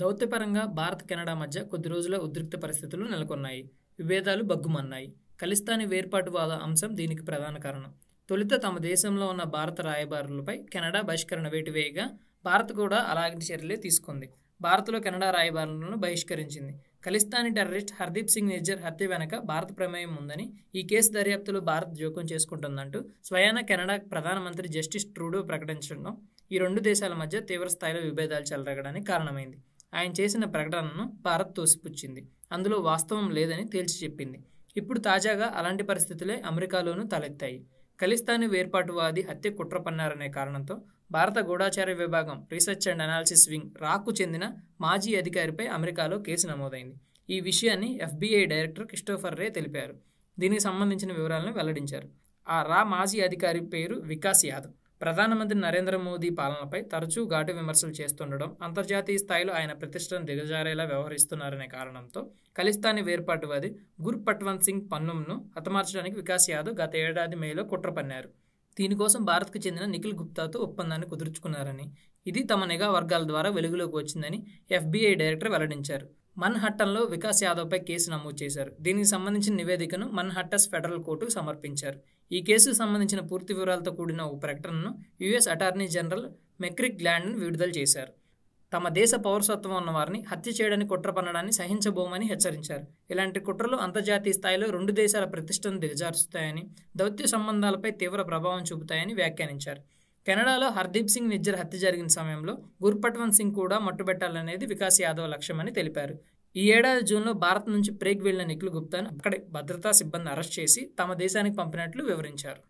దౌత్యపరంగా Bharat Canada మధ్య కొద్ది రోజుల ఉద్రిక్త పరిస్థితులు నెలకొన్నాయి విభేదాలు బగ్గుమన్నాయి ఖలిస్తానీ వేర్పాటువాద అంశం దీనికి ప్రధాన కారణం తొలుత తమ దేశంలో ఉన్న భారత రాయబారులపై కెనడా బహిష్కరణ వేటివేయగా భారత్ కూడా అలాంటి చర్యలే తీసుకుంది భారత్లో కెనడా రాయబారులను బహిష్కరించింది ఖలిస్తానీ టెర్రరిస్ట్ హర్దీప్ సింగ్ నిర్జర్ హత్య వెనక భారత ప్రమేయం ఉందని ఈ కేసు దర్యాప్తులో భారత్ జోక్యం చేసుకుంటుందంటూ స్వయాన కెనడా ప్రధానమంత్రి జస్టిస్ ట్రూడో ప్రకటించడం ఈ రెండు దేశాల మధ్య తీవ్రస్థాయిలో విభేదాలు చెలరగడానికి కారణమైంది ఆయన చేసిన ప్రకటనను భారత్ తోసిపుచ్చింది అందులో వాస్తవం లేదని తేల్చి చెప్పింది ఇప్పుడు తాజాగా అలాంటి పరిస్థితులే అమెరికాలోనూ తలెత్తాయి ఖలిస్తానీ వేర్పాటువాది హత్య కుట్ర పన్నారనే కారణంతో భారత గూఢాచార విభాగం రీసెర్చ్ అండ్ అనాలిసిస్ వింగ్ రాకు చెందిన మాజీ అధికారిపై అమెరికాలో కేసు నమోదైంది ఈ విషయాన్ని ఎఫ్బీఐ డైరెక్టర్ క్రిస్టోఫర్ రే తెలిపారు దీనికి సంబంధించిన వివరాలను వెల్లడించారు ఆ రా మాజీ అధికారి పేరు వికాస్ యాదవ్ ప్రధానమంత్రి నరేంద్ర మోదీ పాలనపై తరచూ ఘాటు విమర్శలు చేస్తుండడం అంతర్జాతీయ స్థాయిలో ఆయన ప్రతిష్టను దిగజారేలా వ్యవహరిస్తున్నారనే కారణంతో ఖలిస్తాని వేర్పాటువాది గుర్ పట్వంత్ సింగ్ పన్నుంను హతమార్చడానికి వికాస్ యాదవ్ గత ఏడాది మేలో కుట్ర పన్నారు దీనికోసం భారత్కు చెందిన నిఖిల్ గుప్తాతో ఒప్పందాన్ని కుదుర్చుకున్నారని ఇది తమ నిఘా వర్గాల ద్వారా వెలుగులోకి వచ్చిందని ఎఫ్బీఐ డైరెక్టర్ వెల్లడించారు మన్హట్టన్లో వికాస్ యాదవ్పై కేసు నమోదు చేశారు దీనికి సంబంధించిన నివేదికను మన్హట్టస్ ఫెడరల్ కోర్టుకు సమర్పించారు ఈ కేసుకు సంబంధించిన పూర్తి వివరాలతో కూడిన ఓ ప్రకటనను యుఎస్ అటార్నీ జనరల్ మెక్రిక్ గ్లాండ్ను విడుదల చేశారు తమ దేశ పౌరసత్వం ఉన్న వారిని హత్య చేయడానికి కుట్ర పన్నడాన్ని సహించబోమని హెచ్చరించారు ఇలాంటి కుట్రలు అంతర్జాతీయ స్థాయిలో రెండు దేశాల ప్రతిష్టను దిగజారుస్తాయని దౌత్య సంబంధాలపై తీవ్ర ప్రభావం చూపుతాయని వ్యాఖ్యానించారు కెనడాలో హర్దీప్ సింగ్ నిజ్జర్ హత్య జరిగిన సమయంలో గుర్పట్వంత్ సింగ్ కూడా మట్టుబెట్టాలనేది వికాస్ యాదవ్ లక్ష్యమని తెలిపారు ఈ ఏడాది జూన్లో భారత్ నుంచి ప్రేగ్ వెళ్లిన నిఖిల్ గుప్తాను అక్కడి భద్రతా సిబ్బంది అరెస్ట్ చేసి తమ దేశానికి పంపినట్లు వివరించారు